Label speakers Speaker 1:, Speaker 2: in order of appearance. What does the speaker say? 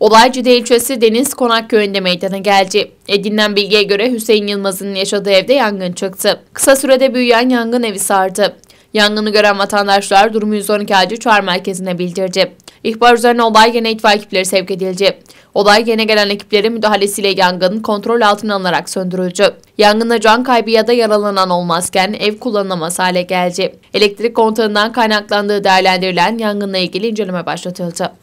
Speaker 1: Olaycı'da ilçesi Deniz Konak köyünde meydana geldi. Edinilen bilgiye göre Hüseyin Yılmaz'ın yaşadığı evde yangın çıktı. Kısa sürede büyüyen yangın evi sardı. Yangını gören vatandaşlar durumu 112 acil çağrı merkezine bildirdi. İhbar üzerine olay yerine itfaiye ekipleri sevk edildi. Olay yerine gelen ekiplerin müdahalesiyle yangın kontrol altına alınarak söndürüldü. Yangında can kaybı ya da yaralanan olmazken ev kullanılamaz hale geldi. Elektrik kontağından kaynaklandığı değerlendirilen yangınla ilgili inceleme başlatıldı.